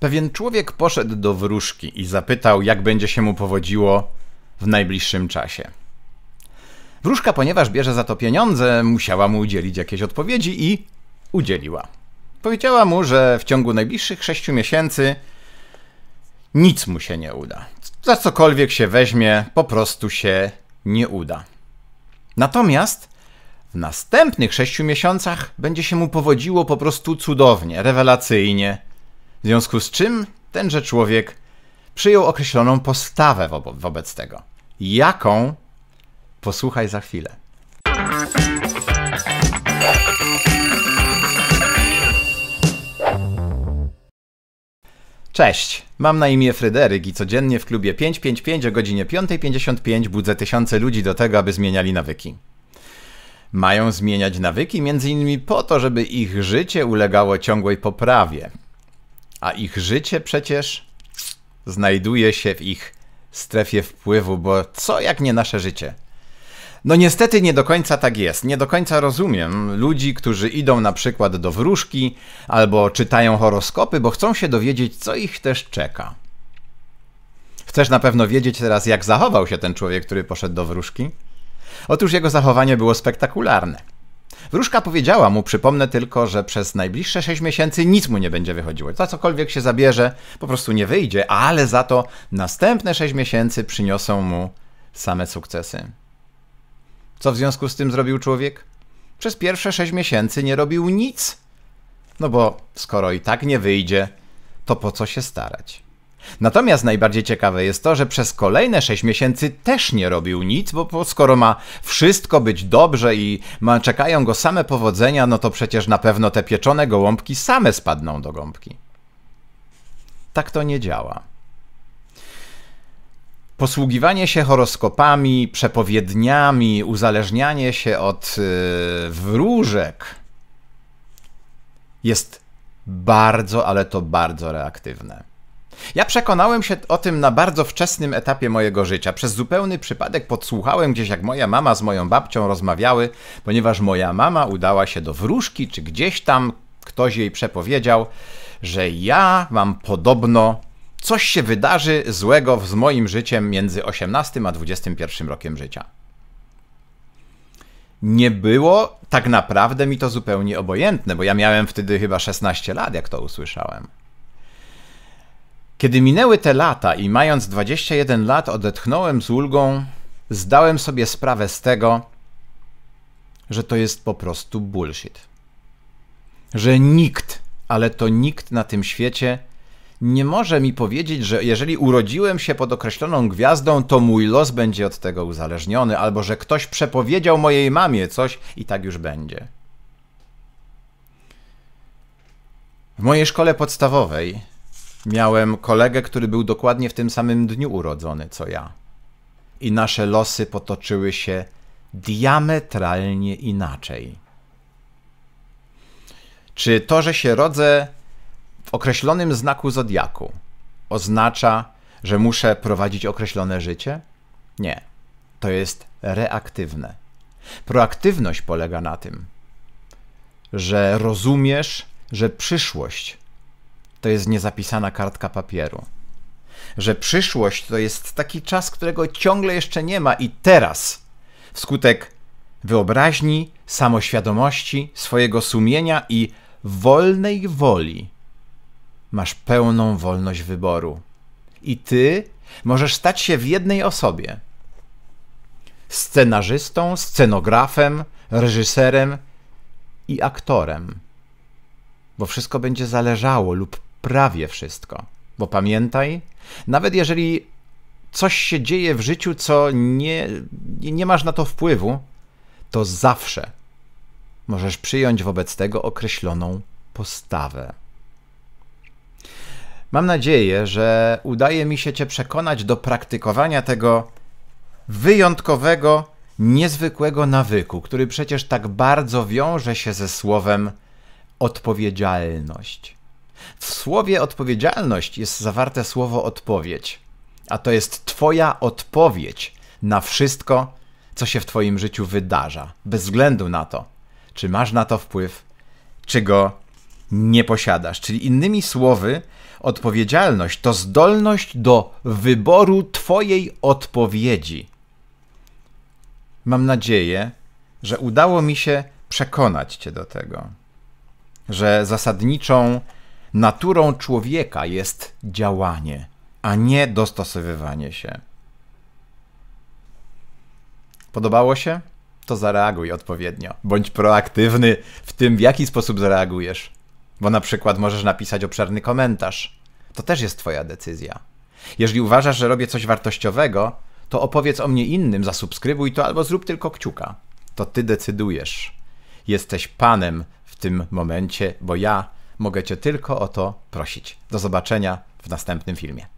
Pewien człowiek poszedł do wróżki i zapytał, jak będzie się mu powodziło w najbliższym czasie. Wróżka, ponieważ bierze za to pieniądze, musiała mu udzielić jakiejś odpowiedzi i udzieliła. Powiedziała mu, że w ciągu najbliższych sześciu miesięcy nic mu się nie uda. Za cokolwiek się weźmie, po prostu się nie uda. Natomiast w następnych sześciu miesiącach będzie się mu powodziło po prostu cudownie, rewelacyjnie w związku z czym tenże człowiek przyjął określoną postawę wo wobec tego. Jaką? Posłuchaj za chwilę. Cześć, mam na imię Fryderyk i codziennie w klubie 555 o godzinie 5.55 budzę tysiące ludzi do tego, aby zmieniali nawyki. Mają zmieniać nawyki m.in. po to, żeby ich życie ulegało ciągłej poprawie, a ich życie przecież znajduje się w ich strefie wpływu, bo co jak nie nasze życie? No niestety nie do końca tak jest. Nie do końca rozumiem ludzi, którzy idą na przykład do wróżki albo czytają horoskopy, bo chcą się dowiedzieć, co ich też czeka. Chcesz na pewno wiedzieć teraz, jak zachował się ten człowiek, który poszedł do wróżki? Otóż jego zachowanie było spektakularne. Wróżka powiedziała mu, przypomnę tylko, że przez najbliższe 6 miesięcy nic mu nie będzie wychodziło. Za cokolwiek się zabierze, po prostu nie wyjdzie, ale za to następne 6 miesięcy przyniosą mu same sukcesy. Co w związku z tym zrobił człowiek? Przez pierwsze 6 miesięcy nie robił nic. No bo skoro i tak nie wyjdzie, to po co się starać? Natomiast najbardziej ciekawe jest to, że przez kolejne 6 miesięcy też nie robił nic, bo skoro ma wszystko być dobrze i ma, czekają go same powodzenia, no to przecież na pewno te pieczone gołąbki same spadną do gąbki. Tak to nie działa. Posługiwanie się horoskopami, przepowiedniami, uzależnianie się od yy, wróżek jest bardzo, ale to bardzo reaktywne. Ja przekonałem się o tym na bardzo wczesnym etapie mojego życia. Przez zupełny przypadek podsłuchałem gdzieś, jak moja mama z moją babcią rozmawiały, ponieważ moja mama udała się do wróżki, czy gdzieś tam ktoś jej przepowiedział, że ja mam podobno coś się wydarzy złego z moim życiem między 18 a 21 rokiem życia. Nie było tak naprawdę mi to zupełnie obojętne, bo ja miałem wtedy chyba 16 lat, jak to usłyszałem. Kiedy minęły te lata i mając 21 lat odetchnąłem z ulgą, zdałem sobie sprawę z tego, że to jest po prostu bullshit. Że nikt, ale to nikt na tym świecie nie może mi powiedzieć, że jeżeli urodziłem się pod określoną gwiazdą, to mój los będzie od tego uzależniony, albo że ktoś przepowiedział mojej mamie coś i tak już będzie. W mojej szkole podstawowej miałem kolegę, który był dokładnie w tym samym dniu urodzony co ja. I nasze losy potoczyły się diametralnie inaczej. Czy to, że się rodzę w określonym znaku zodiaku, oznacza, że muszę prowadzić określone życie? Nie. To jest reaktywne. Proaktywność polega na tym, że rozumiesz, że przyszłość to jest niezapisana kartka papieru. Że przyszłość to jest taki czas, którego ciągle jeszcze nie ma i teraz, wskutek wyobraźni, samoświadomości, swojego sumienia i wolnej woli, masz pełną wolność wyboru. I ty możesz stać się w jednej osobie scenarzystą, scenografem, reżyserem i aktorem, bo wszystko będzie zależało lub prawie wszystko. Bo pamiętaj, nawet jeżeli coś się dzieje w życiu, co nie, nie masz na to wpływu, to zawsze możesz przyjąć wobec tego określoną postawę. Mam nadzieję, że udaje mi się Cię przekonać do praktykowania tego wyjątkowego, niezwykłego nawyku, który przecież tak bardzo wiąże się ze słowem odpowiedzialność. W słowie odpowiedzialność jest zawarte słowo odpowiedź, a to jest Twoja odpowiedź na wszystko, co się w Twoim życiu wydarza, bez względu na to, czy masz na to wpływ, czy go nie posiadasz. Czyli innymi słowy, odpowiedzialność to zdolność do wyboru Twojej odpowiedzi. Mam nadzieję, że udało mi się przekonać Cię do tego, że zasadniczą Naturą człowieka jest działanie, a nie dostosowywanie się. Podobało się? To zareaguj odpowiednio. Bądź proaktywny w tym, w jaki sposób zareagujesz. Bo na przykład możesz napisać obszerny komentarz. To też jest Twoja decyzja. Jeżeli uważasz, że robię coś wartościowego, to opowiedz o mnie innym, zasubskrybuj to albo zrób tylko kciuka. To Ty decydujesz. Jesteś panem w tym momencie, bo ja Mogę Cię tylko o to prosić. Do zobaczenia w następnym filmie.